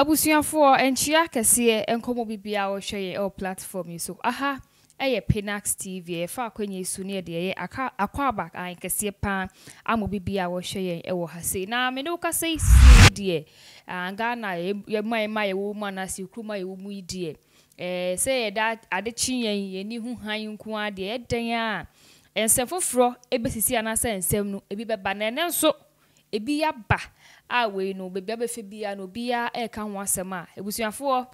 abusuafoɔ nkyia akɛseɛ nkɔmmɔ bibia wɔhwɛ yɛ ɛwɔ platform yi so aha ɛyɛ pinax tv ɛfa akɔnya su ne yɛde ɛyɛ akɔ aba kɛseɛ paa ama bibia wɔhwɛ yɛn ɛwɔ ha sei na mene wo kasa yi sie deɛ ghana yɛma yɛma yɛwɔ mu anaasɛ kuruma yɛwɔ mu yi deɛ Eh, sɛ yɛde adekye yɛn yɛni ho han nko ara deɛ ɛdɛn a nsɛm foforɔ ebesisi anaasɛ nsɛm no ebi bɛba na ɛnɛ nso ebi aba a wei no beebi abɛfɛ biara na obiara ɛreka ho asɛm a ebusuafoɔ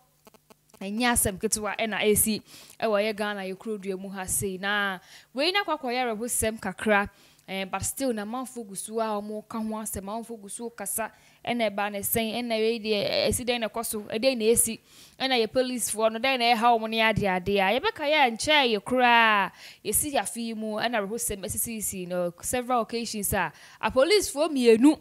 ɛnyɛ asɛm ketewa ɛna esi ɛwɔ yɛ ghana yɛ kuro dua mu ha sei na wei na akɔkɔ yɛ sɛm kakra. eh, but still na amanfoɔ gu a wɔka ho asɛm amanfoɔ gu so kasa ɛna ɛba ne sɛn ɛna yɛ deɛ ɛsi dɛn na ɛkɔ so ɛdɛn na ɛsi ɛna yɛ polisifoɔ den dɛn na ɛha wɔn ne adeade a yɛbɛka yɛ nkyɛn yɛ koraa yɛsi yafe yi mu ɛna reho sɛm si no several occasions a apolisifoɔ mmienu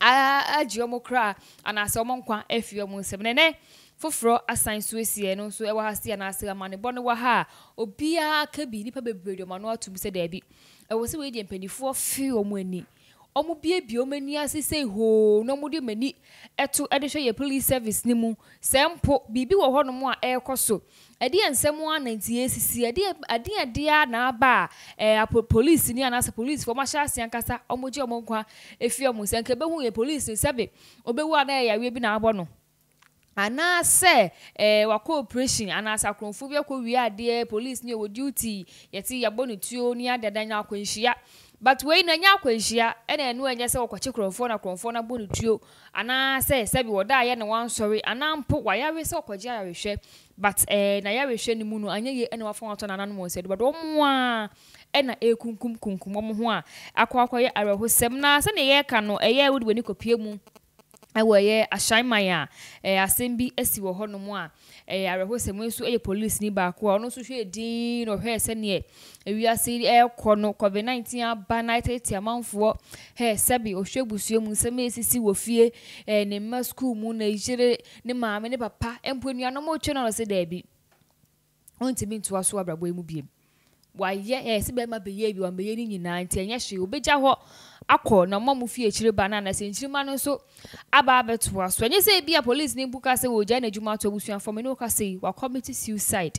agye wɔn koraa anaasɛ wɔn nkwa afi wɔn nsam nenɛ. foforɔ asan so asiɛ no nso ɛwɔ ha si anaasɛ amanebɔ no wɔ ha a obiara ka bi nipa bebree de ɔmo ano atum sɛ daabi ɛwɔ sɛ wɔyɛ deɛ mpanimfoɔ fi wɔn ani wɔn buebue wɔn ani ase hoo na wɔn de wɔn ani ɛto ɛde hwɛ yɛ police service ne mu sɛ mpo biribi wɔ hɔnom a ɛrekɔ so ɛdeɛ nsɛm a nantie sisi ɛdeɛ adeɛ adeɛ na aba a ɛɛ apo ni anaasɛ polisi fɔm ahyɛ ase ankasa wɔn gye wɔn nkwa efi wɔn nsɛm kɛbɛhu yɛ polisi sɛbi obewu a na yɛ yareɛ bi na abɔ no anaasɛ ɛɛ eh, wakɔ operation anaasɛ akoronfo bi akɔ wie adeɛ police ne ɛwɔ duty yɛte yɛbɔ ne tuo ne adada nya akwanhyia but wei e na nya akwanhyia ɛna ɛno ɛnyɛ sɛ wɔkɔkye korɔnfoɔ na korɔnfoɔ no abɔ ne tuo anaasɛ sɛbi wɔda ayɛ na wansɔre anaa wayare sɛ wɔkɔgye ayarehwɛ but ɛɛ eh, na ayarehwɛ e e no mu no anyɛ yie ɛna wafa wɔn atɔ n'ananom wɔn sɛ dubadɔ wɔn a ɛna ɛrekunkum kunkum wɔn ho a akɔ akɔyɛ awerɛhosɛm na sɛnea mu ɛwɔ yɛ ahyɛnman a ɛyɛ asɛm bi esi wɔ hɔnom a ɛyɛ awerɛhosɛm nso yɛ polisi ni baako a ɔno nso hwɛ din na ɔhwɛ sɛneɛ ewiase ɛɛkɔ no covid nineteen aba na ayɛtɛtɛ amanfoɔ ɛɛ sɛbi ohwɛ busua mu nsɛm esisi wɔ fie ɛɛ ne mma sukuu mu na ekyire ne maame ne papa mpo nua no mo twɛ na ɔsɛ dɛɛbi wɔntumi ntoa so abrabɔ yi mu wayɛ ɛsɛ eh, bɛrima bɛyɛ bi wɔn bɛyɛ ne nyinaa nti ɛnyɛ hwee obɛgya hɔ akɔ na ɔmo mu fi akyire ba na anasɛ nkyirima no nso aba abɛtoa so ɛnyɛ sɛ ebi a polisi ne bu kasa wɔ gya n'adwuma to abusuafoɔ mo ne wɔka sɛ wakɔmiti suicide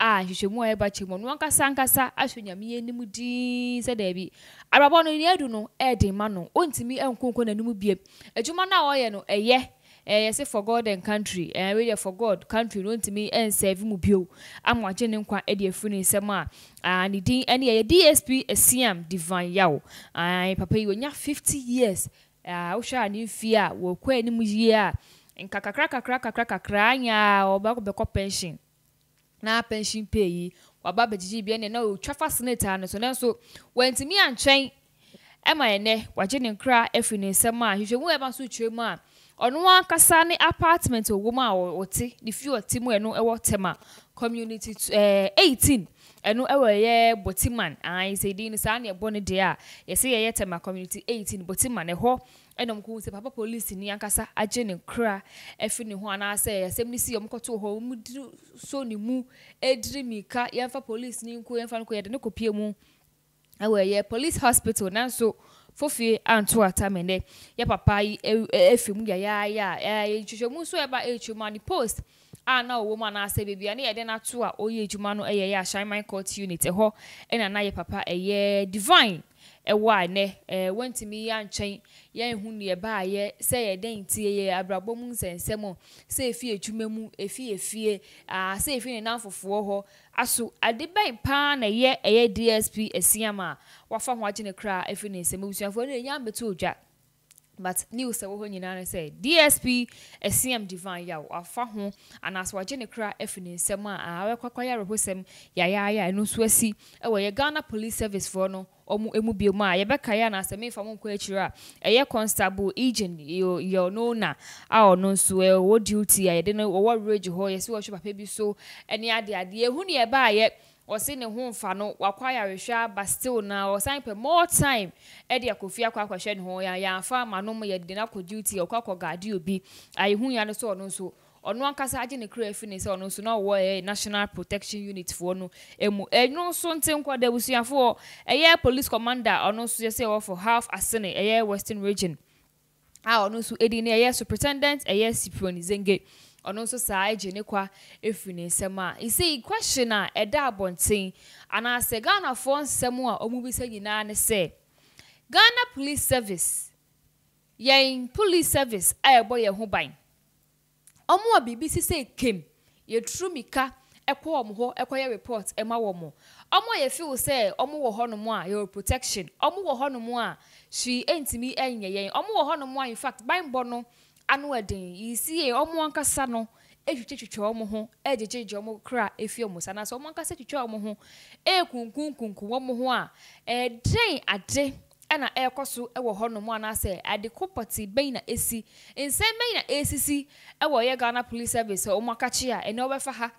a nhwehwɛmu a ɛba kyerɛ mu ɔno ankasa ankasa ahwɛ nyame anim dii sɛ daabi abrabɔ no ne adu no ɛɛden ma no ɔntumi ɛnkonko n'anim bie adwuma no a ɔyɛ no ɛyɛ ɛyɛ sɛ for god and country ɛyɛ wɛyɛ for god country no ntumi nsɛɛvi mu bio ama agye ne nkwa ɛde afiri ne nsɛm a aa ne din ɛne dsp esiam divine yaw aa papa yi wonya 50 years wohwɛ a ne mfie a wɔkɔ anim yie a nka kakra kakra kakra kakra nyaa ɔba bɛkɔ pension na pension pay yi waba abegyegye bia ne na otwa fa a no so nanso wantumi ankyɛn ɛma ɛnɛ wagye ne nkra afiri ne nsɛm a hwehwɛ mu ɛba so twere mu a. ɔno ankasa ne apartment owó mu a ɔte ne fie ɔte mu ɛno ɛwɔ tema community ɛɛ eh, eighteen ɛno ɛwɔ yɛ bɔtiman ahan sɛ din no saa na ɛbɔ ne deɛ a yɛsɛ yɛyɛ tema community eighteen bɔtiman ɛhɔ ɛna ɔmo kɔn sɛ papa polisi ni ankasa agye ne kura ɛfi ne ho anaasɛ yɛsɛm ne si ɔmo kɔto hɔ ɔmo diri so ne mu ɛdiri mika yɛnfa polisi ni nko yɛnfa no ko yɛde ne kɔ pie mu ɛwɔ yɛ police hospital nanso fofie anto atame dɛ yɛ papa yi e, e, efi mu yayaya ɛɛ twitwa mu nso ɛba ɛretwa mu ani post a na ɔwɔ mu anaasɛ beebi a ne yɛde n'ato a ɔyɛ adwuma no ɛyɛ yɛ ahyɛnman court unit e ho. ɛna na yɛ papa ɛyɛ divine ɛwɔ a nɛ ɛɛ wɔntumi yɛ ankyɛn yɛn ho nea baayɛ sɛ yɛdɛn ti yɛ abrabɔ mu nsɛnsɛm sɛ efi adwuma mu efi efie aa sɛ efi ne nan fofoɔ hɔ aso ade bɛn paa na ɛyɛ ɛyɛ dsp asiam a wafa ho agye ne kra afiri ne nsɛm abusuafoɔ no ɛnya mbɛto odwa but news ɛwɔ hɔ nyinaa no sɛ dsp acm divine yaw afa ho anaasɛ wagye ne kora afi ne nsɛm a awɛkwakɔyɛ awerɛhosɛm yayaaya ɛno nso asi ɛwɔ yɛ ghana police service foɔ no ɔmo mu bio mu a yɛbɛkaeɛ anaasɛ mefa mo nkɔ akyiri a ɛyɛ constable agent yɛnona a ɔno nso ɛwɔ duty a yɛde no wɔwɔ rage hɔ yɛsɛ wɔhwɛ papa bi so ɛne adeadeɛ ɛhu ne yɛbaayɛ ɔsi ne ho nfa no wakɔ ayarehwɛ aba still na ɔsan pɛ more time ɛde akɔfi akɔ akɔhwɛ ne ho ya yanfa ama no mu yɛde na akɔ duty ɔkɔ akɔ gaadi obi ayehu ya no so ɔno nso ɔno ankasa agye ne kura efi ne sɛ ɔno nso na ɔwɔ ɛyɛ eh, national protection unit foɔ no emu ɛno nso nti nkɔ da ebusuafoɔ ɛyɛ police commander ɔno nso yɛ sɛ ɛwɔ for half asene ɛyɛ western region a ɔno nso edi ne ɛyɛ superintendent ɛyɛ ciprian zenge. ɔno nso saa agye ne kwa ɛfiri ne nsɛm a ɛsei question a ɛda abɔnten anaasɛ ghanafoɔ nsɛm a ɔmubisa nyinaa ne sɛ ghana police service yɛn police service a ɛbɔ yɛn ho ban ɔmo a biribi si sɛ kem yɛturu mika ɛkɔ wɔn hɔ ɛkɔyɛ report ɛma wɔn ɔmo yɛ feel sɛ ɔmo wɔ hɔnom a yɛwɔ protection ɔmo wɔ hɔnom a hwii ɛntumi ɛnyɛ yɛn ɔmo wɔ hɔnom a in fact banbɔ no ano ɛden yisie ɔmo eh, ankasa no etwitwitwitwa ɔmo ho gye ɔmo kora efi ɔmo sa naasɛ ɔmo ankasa twitwa ɔmo ho ekunkunkunkun ɔmo ho a ɛden ade ɛna ɛrekɔ so ɛwɔ nom anaasɛ ade kopɔte bɛyi na esi nsɛm bɛyi na esisi ɛwɔ yɛ ghana police service ɔmo akakye a ɛna ɔbɛfa ha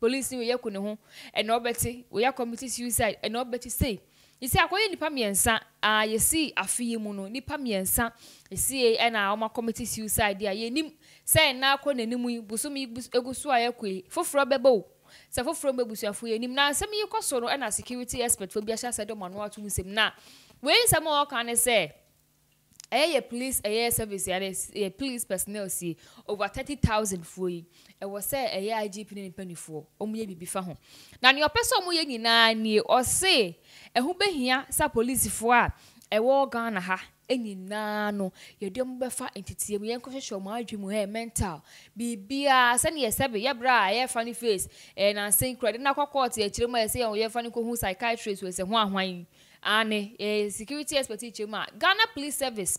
Police ni oyɛ ko ne ho ɛna ɔbɛte oyɛ Committee suicide ɛna ɔbɛte sei. nsi akɔyɛ nipa mmiɛnsa a yɛsi afi yi mu no nipa mmiɛnsa esie ɛna wɔn akɔmiti suicide a yɛnim sɛ ɛna akɔ n'anim yi bosom yi egu so a yɛkɔ yi foforɔ bɛbɛ o sɛ foforɔ bɛ busuafo yɛnim na asɛm yi kɔ so no ɛna security expert fo bi ahyɛ asɛ dɔm ano ato mu nsɛm na wei nsɛm a wɔka ne sɛ. ɛyɛ yɛ police ɛyɛ service yɛ yɛ police personnel si over thirty thousand foɔ yi ɛwɔ sɛ ɛyɛ igp ne mpanimfoɔ wɔn yɛ biribi fa ho na nea ɔpɛ sɛ wɔn yɛ nyinaa nie ɔse ɛho bɛhia sa polisifoɔ a ɛwɔ ghana ha nyinaa no yɛde wɔn bɛfa ntetea mu yɛnkɔ hyehyɛ wɔn adwi mu hɛ mental biribiara sɛnea a ne face na akyire mu a yɛn ne psychiatrist wɔ sɛ ane eh, security expert kyerɛ mu ghana police service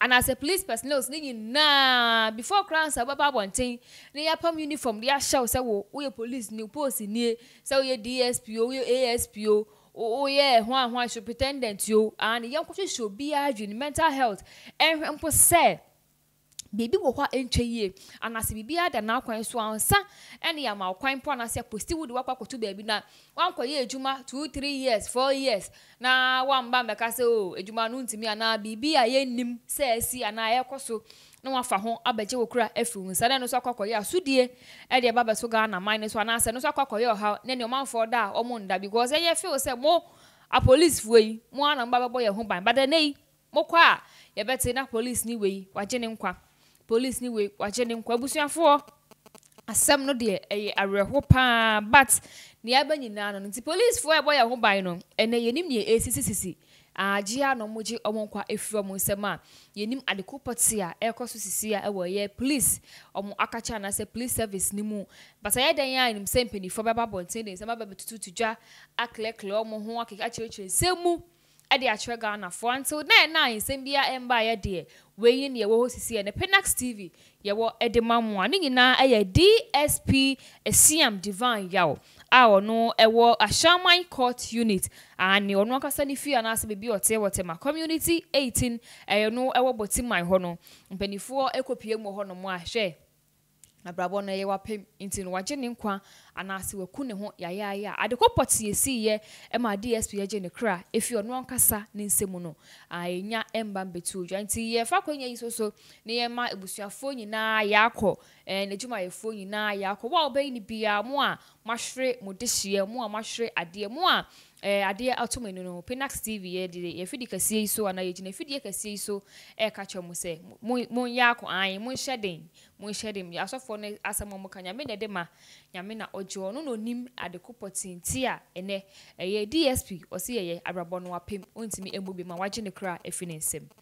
and as a police personnel ne nyinaa before kora nsa wobɛba abɔnten ne yɛapam uniform de ahyɛw sɛ wo woyɛ police ni polisi nie sɛ woyɛ dspo woyɛ aspo woyɛ ho a ho oh, oh, a superintendent o ane yɛnkɔhwehwɛ obiara dwene mental health ɛnhwɛ mpo sɛ biribi wɔ hɔ a ntwa yie anase biribi ada n'akwan so ansa ɛne yam akwan po anase aposti wo de wakɔ akɔto baabi na wankɔyɛ adwuma two three years four years na wamba mbɛka sɛ o oh, adwuma no ntumi anaa biribi a yɛnnim sɛ ɛsi anaa ɛkɔ so na wafa ho abɛgye wo kura afiri nsa na ɛno nso akɔ akɔyɛ asodie ɛde ɛba bɛso ghana man no so anaasɛ ɛno nso akɔ akɔyɛ ɔhaw na nea ɔmanfoɔ da a ɔmo nda because ɛyɛ feel sɛ mo apolisifoɔ yi mo anamba bɛbɔ yɛn ho ban but ɛnɛ yi mokɔ a yɛbɛte na polisi ni wei wagye ne nkwa police ni wei wagye ne nkwa abusuafoɔ asɛm no deɛ ɛyɛ awerɛho paa but nea ɛbɛ nyinaa no nti policefoɔ a ɛbɔ yɛn ho ban no ɛnɛ yɛnim nea ɛsisisisi agyea na wɔgye wɔn nkwa afiri wɔn nsam a yɛnim adeko pɔte a ɛrekɔ so sisi a ɛwɔ yɛ police wɔn akakye anaasɛ police service ne mu bata yɛ dan a yɛnim sɛ mpanimfoɔ bɛba abɔnten de nsɛm abɛbɛtutu dwa akilɛkilɛ wɔn ho akyerɛkyerɛ nsɛm mu ɛde akyerɛ ghanafoɔ until then na nsɛm bi a ɛmbaeɛ deɛ wei ne yɛwɔ hɔ sisi ɛne penax tv yɛwɔ de ma mo a ne nyinaa ɛyɛ dsp asiam divine yaw a ɔno ɛwɔ ahyaman court unit ane ɔno ankasa ne fie anaasɛ baabi ɔte wɔ tema community 18 ɛyɛ no ɛwɔ bɔtiman hɔ no mpanimfoɔ kɔpie mu hɔ nom ahwɛ abrabɔ no ɛyɛ wapɛ nti no wagye ne nkwa anaasɛ waku ne ho yayaaya ade kɔpɔ te yɛsiiɛ ma dsp agye ne kra ɛfiri ɔno ankasa ne nsɛm no ɛnya mba mbɛtu odwa nti yɛfa kwanya yi so so ne yɛma abusuafoɔ nyinaa yɛakɔ n'adwumayɛfoɔ nyinaa yɛakɔ wo a wobɛyi no biaa mo a moahwere mo dehyeɛ mo a moahwere adeɛ mo a eh, adeɛ ato mu no no pinax tv yɛ de yɛfidi kɛseɛ yi so anaa yɛgyina afidie kɛseɛ yi so ɛka kyerɛ mo sɛ monyɛ ako an monhyɛ den monhyɛ den asɔfoɔ no asɛm a moka nyame na ɛde ma nyame na ɔgye ɔno na onim adeko pɔtente a ɛnɛ ɛyɛ dsp ɔse yɛyɛ abrabɔ no apem ɔntumi ɛmu bi ma wagye ne kora afi ne nsɛm